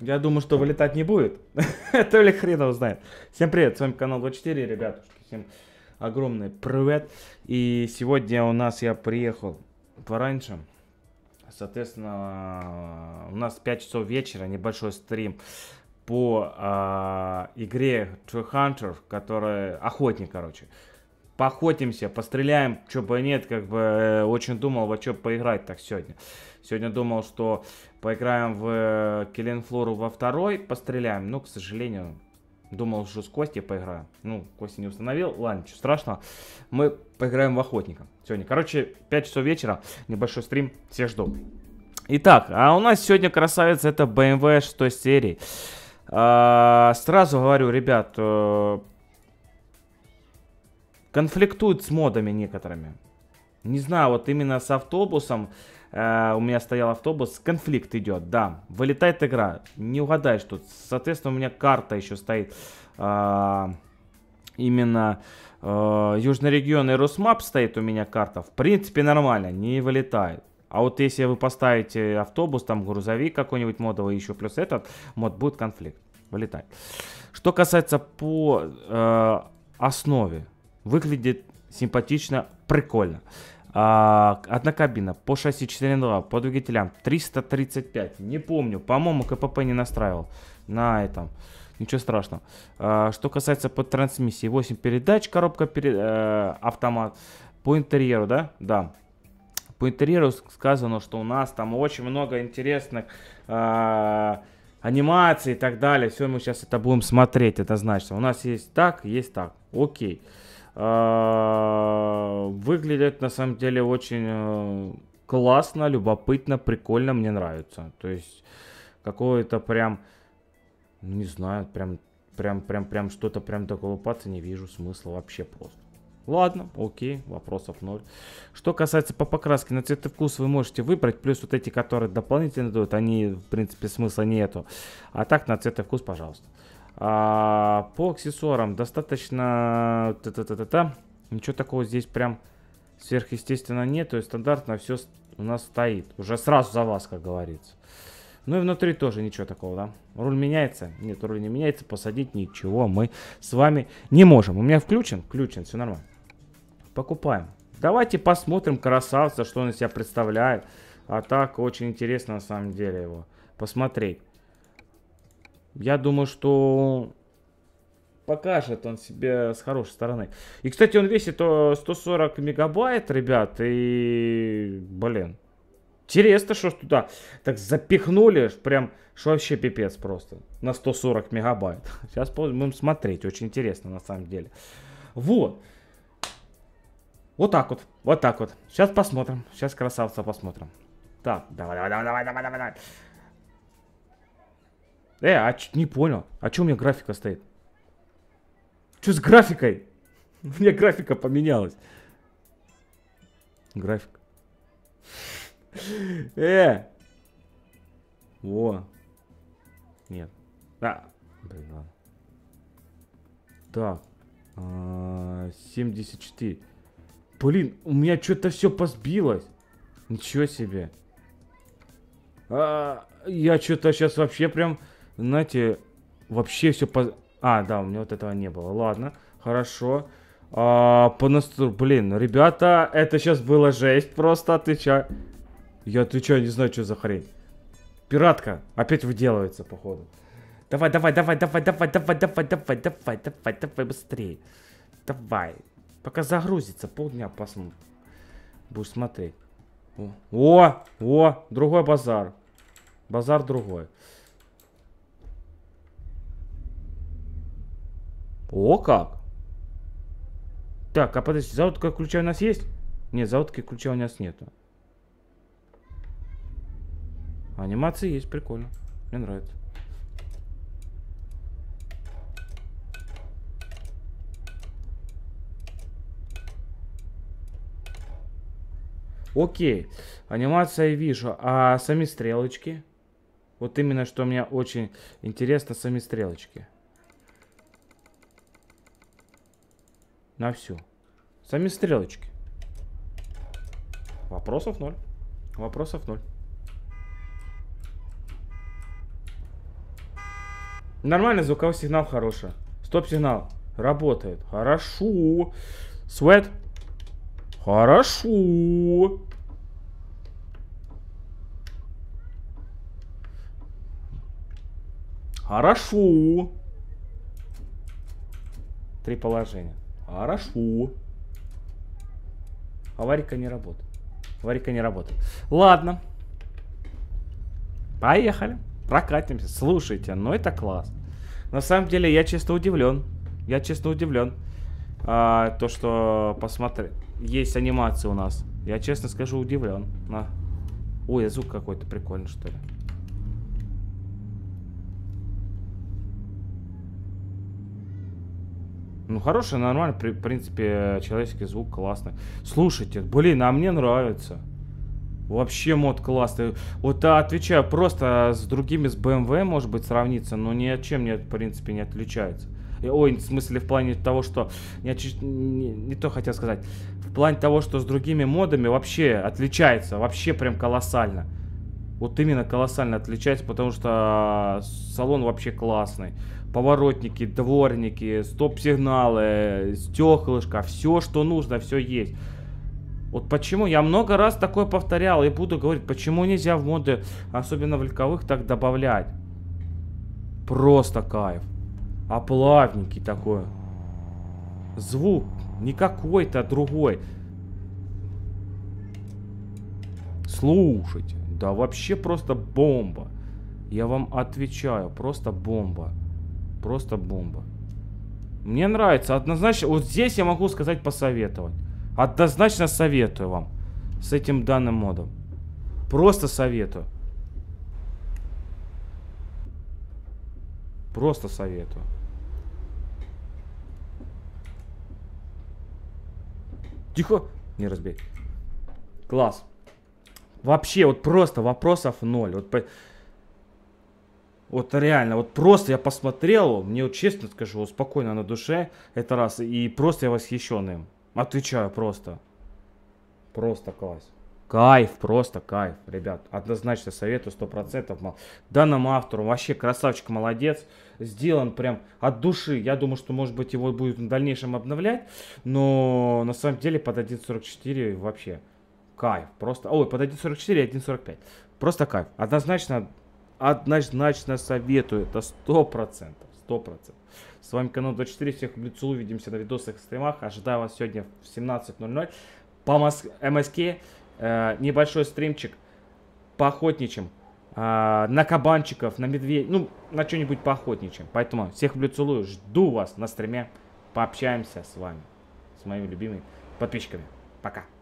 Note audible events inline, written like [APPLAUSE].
Я думаю, что вылетать не будет. [LAUGHS] То ли хрен его знает. Всем привет, с вами канал 24, ребятушки. Всем огромный привет. И сегодня у нас я приехал пораньше. Соответственно, у нас 5 часов вечера, небольшой стрим по э, игре True Hunter, которая... Охотник, короче поохотимся, постреляем, что бы нет, как бы э, очень думал, во что поиграть так сегодня. Сегодня думал, что поиграем в э, Келенфлору во второй, постреляем, но, ну, к сожалению, думал, что с Костей поиграю. Ну, Костя не установил, ладно, ничего страшного. Мы поиграем в Охотника сегодня. Короче, 5 часов вечера, небольшой стрим, все жду. Итак, а у нас сегодня красавица это BMW 6 серии. А, сразу говорю, ребят, э, конфликтует с модами некоторыми. Не знаю, вот именно с автобусом, э, у меня стоял автобус, конфликт идет, да. Вылетает игра, не угадаешь тут. Соответственно, у меня карта еще стоит э, именно э, Южный регион и Росмап стоит у меня карта. В принципе, нормально, не вылетает. А вот если вы поставите автобус, там грузовик какой-нибудь модовый, еще плюс этот мод, будет конфликт. Вылетает. Что касается по э, основе. Выглядит симпатично, прикольно. А, одна кабина по шасси 4.2, по двигателям 335. Не помню, по-моему, КПП не настраивал на этом. Ничего страшного. А, что касается под трансмиссии, 8 передач, коробка, перед э, автомат. По интерьеру, да? Да. По интерьеру сказано, что у нас там очень много интересных... Э, а, анимации и так далее. Все, мы сейчас это будем смотреть Это значит, У нас есть так, есть так. Окей. Okay. А, Выглядят на самом деле очень э, классно, любопытно, прикольно, мне нравится. То есть какого-то прям, не знаю, прям, прям, прям, прям что-то прям такого паца не вижу смысла вообще просто. Ладно, окей, вопросов ноль. Что касается по покраске, на цвет и вкус вы можете выбрать, плюс вот эти, которые дополнительно дают, они, в принципе, смысла нету. А так на цвет и вкус, пожалуйста. А, по аксессуарам достаточно... Та -та -та -та -та. Ничего такого здесь прям сверхъестественно нет. То есть стандартно все у нас стоит. Уже сразу за вас, как говорится. Ну и внутри тоже ничего такого, да? Руль меняется? Нет, руль не меняется. Посадить ничего мы с вами не можем. У меня включен? Включен, все нормально. Покупаем. Давайте посмотрим красавца, что он из себя представляет. А так, очень интересно на самом деле его посмотреть. Я думаю, что покажет он себе с хорошей стороны. И, кстати, он весит 140 э, мегабайт, ребят, и, блин, интересно, что туда так запихнули, прям, что вообще пипец просто, на 140 мегабайт. [LAUGHS] Сейчас будем смотреть, очень интересно на самом деле. Вот. Вот так вот, вот так вот. Сейчас посмотрим, сейчас красавца посмотрим. Так, давай, давай, давай, давай, давай, давай. Э, а не понял. А что у меня графика стоит? Что с графикой? [LAUGHS] У меня графика поменялась. График. [LAUGHS] Э! Во. Нет. А. Блин, ладно. Так. А, 74. Блин, у меня что-то все посбилось? Ничего себе. А, я что-то сейчас вообще прям знаете, вообще все по... А, да, у меня вот этого не было. Ладно, хорошо. А, по насту... Блин, ребята, это сейчас было жесть. Просто отвечаю. Я отвечаю, не знаю, что за хрень. Пиратка. Опять выделывается, походу. Давай, давай, давай, давай, давай, давай, давай, давай, давай, давай, давай, быстрее. Давай. Пока загрузится, полдня посмотрим. Будешь смотреть. О, о, о, другой базар. Базар другой. О, как. Так, а подожди, заводка ключа у нас есть? Нет, заводки ключа у нас нету. Анимации есть, прикольно. Мне нравится. Окей, анимация вижу, а сами стрелочки? Вот именно, что мне очень интересно, сами стрелочки. на всю. Сами стрелочки. Вопросов ноль. Вопросов ноль. Нормальный звуковой сигнал хороший. Стоп-сигнал. Работает. Хорошо. Свет. Хорошо. Хорошо. Три положения. Хорошо. Аварика не работает. Аварика не работает. Ладно. Поехали. Прокатимся. Слушайте, ну это класс. На самом деле я честно удивлен. Я честно удивлен. А, то, что посмотри. Есть анимация у нас. Я честно скажу, удивлен. На. Ой, а звук какой-то прикольный, что ли. Ну, хороший, нормально, при, в принципе, человеческий звук классный. Слушайте, блин, а мне нравится. Вообще мод классный. Вот а, отвечаю, просто с другими, с BMW, может быть, сравниться, но ни от чем, не, в принципе, не отличается. Ой, в смысле, в плане того, что... Не, не, не то хотел сказать. В плане того, что с другими модами вообще отличается. Вообще прям колоссально. Вот именно колоссально отличается, потому что а, салон вообще классный. Поворотники, дворники, стоп-сигналы, стеклышко, все, что нужно, все есть. Вот почему, я много раз такое повторял и буду говорить, почему нельзя в моды, особенно в легковых, так добавлять. Просто кайф. А плавненький такой. Звук не какой-то а другой. Слушайте. Да вообще просто бомба. Я вам отвечаю, просто бомба. Просто бомба. Мне нравится, однозначно, вот здесь я могу сказать посоветовать. Однозначно советую вам с этим данным модом. Просто советую. Просто советую. Тихо! Не разбей. Класс. Вообще, вот просто вопросов ноль. Вот, по... вот реально, вот просто я посмотрел, мне вот честно скажу, вот спокойно на душе, это раз, и просто я восхищен им. Отвечаю просто. Просто класс. Кайф, просто кайф, ребят. Однозначно советую, 100%. Данному автору вообще красавчик, молодец. Сделан прям от души. Я думаю, что, может быть, его будет в дальнейшем обновлять. Но на самом деле под 1.44 вообще Кайф. Просто... Ой, под 1.44 и 1.45. Просто кайф. Однозначно, однозначно советую. Это сто процентов, сто процентов. С вами канал 24. Всех люблю, целую. Увидимся на видосах и стримах. Ожидаю вас сегодня в 17.00 по Мос... Э, МСК. Э, небольшой стримчик по охотничьим. Э, на кабанчиков, на медведей. Ну, на что-нибудь по охотничьим. Поэтому всех люблю, целую. Жду вас на стриме. Пообщаемся с вами. С моими любимыми подписчиками. Пока.